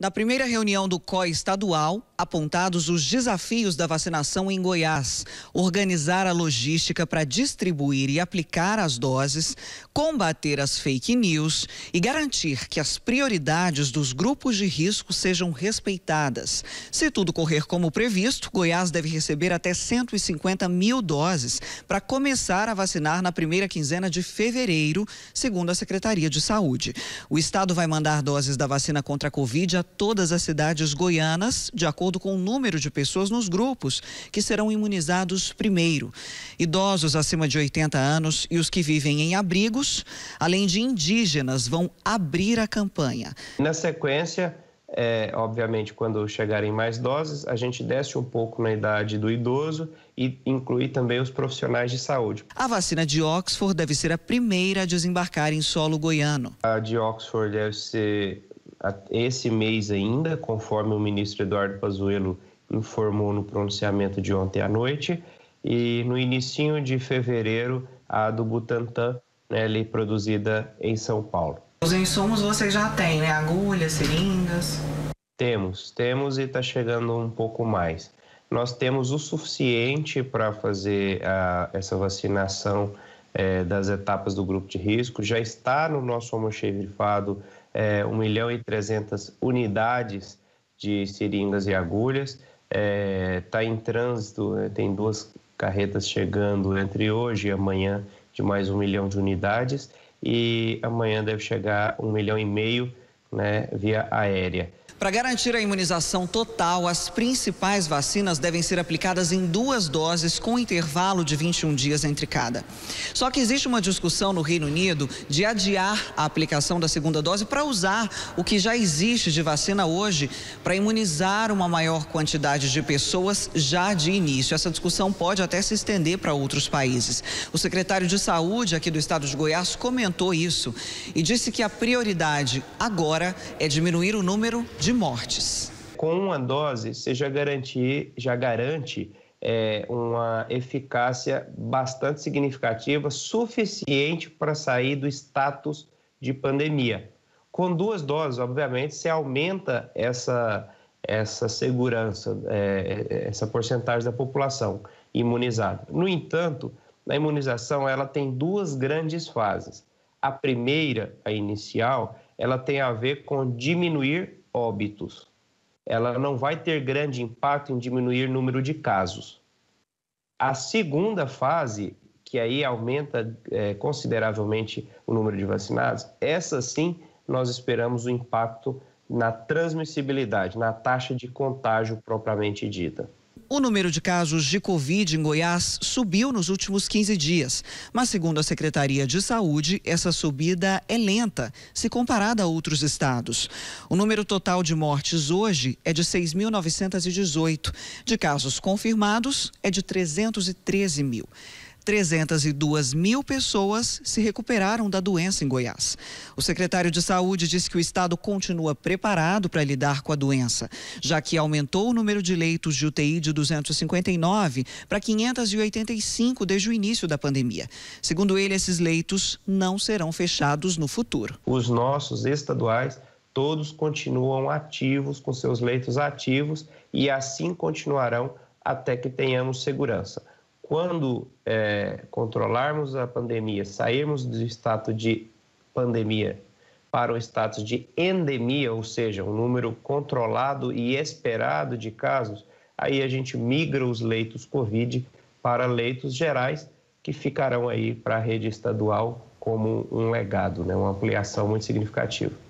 Na primeira reunião do COI estadual, apontados os desafios da vacinação em Goiás, organizar a logística para distribuir e aplicar as doses, combater as fake news e garantir que as prioridades dos grupos de risco sejam respeitadas. Se tudo correr como previsto, Goiás deve receber até 150 mil doses para começar a vacinar na primeira quinzena de fevereiro, segundo a Secretaria de Saúde. O Estado vai mandar doses da vacina contra a Covid a todas as cidades goianas, de acordo com o número de pessoas nos grupos, que serão imunizados primeiro. Idosos acima de 80 anos e os que vivem em abrigos, além de indígenas, vão abrir a campanha. Na sequência, é, obviamente, quando chegarem mais doses, a gente desce um pouco na idade do idoso e inclui também os profissionais de saúde. A vacina de Oxford deve ser a primeira a desembarcar em solo goiano. A de Oxford deve ser esse mês ainda, conforme o ministro Eduardo Pazuello informou no pronunciamento de ontem à noite, e no início de fevereiro a do Butantan, né, ali produzida em São Paulo. Os insumos vocês já têm, né? Agulhas, seringas? Temos, temos e está chegando um pouco mais. Nós temos o suficiente para fazer a, ah, essa vacinação é, das etapas do grupo de risco. Já está no nosso almoxerifado é, 1 milhão e 300 unidades de seringas e agulhas. Está é, tá em trânsito, né? tem duas carretas chegando entre hoje e amanhã de mais um milhão de unidades. E amanhã deve chegar um milhão e meio né, via aérea. Para garantir a imunização total, as principais vacinas devem ser aplicadas em duas doses com intervalo de 21 dias entre cada. Só que existe uma discussão no Reino Unido de adiar a aplicação da segunda dose para usar o que já existe de vacina hoje para imunizar uma maior quantidade de pessoas já de início. Essa discussão pode até se estender para outros países. O secretário de Saúde aqui do estado de Goiás comentou isso e disse que a prioridade agora agora é diminuir o número de mortes. Com uma dose, você já, garantir, já garante é, uma eficácia bastante significativa, suficiente para sair do status de pandemia. Com duas doses, obviamente, você aumenta essa, essa segurança, é, essa porcentagem da população imunizada. No entanto, a imunização ela tem duas grandes fases. A primeira, a inicial, ela tem a ver com diminuir óbitos. Ela não vai ter grande impacto em diminuir número de casos. A segunda fase, que aí aumenta é, consideravelmente o número de vacinados, essa sim nós esperamos o impacto na transmissibilidade, na taxa de contágio propriamente dita. O número de casos de Covid em Goiás subiu nos últimos 15 dias, mas, segundo a Secretaria de Saúde, essa subida é lenta se comparada a outros estados. O número total de mortes hoje é de 6.918. De casos confirmados, é de 313 mil. 302 mil pessoas se recuperaram da doença em Goiás. O secretário de Saúde disse que o estado continua preparado para lidar com a doença, já que aumentou o número de leitos de UTI de 259 para 585 desde o início da pandemia. Segundo ele, esses leitos não serão fechados no futuro. Os nossos estaduais todos continuam ativos, com seus leitos ativos, e assim continuarão até que tenhamos segurança quando é, controlarmos a pandemia, sairmos do status de pandemia para o status de endemia, ou seja, um número controlado e esperado de casos, aí a gente migra os leitos Covid para leitos gerais que ficarão aí para a rede estadual como um legado, né? uma ampliação muito significativa.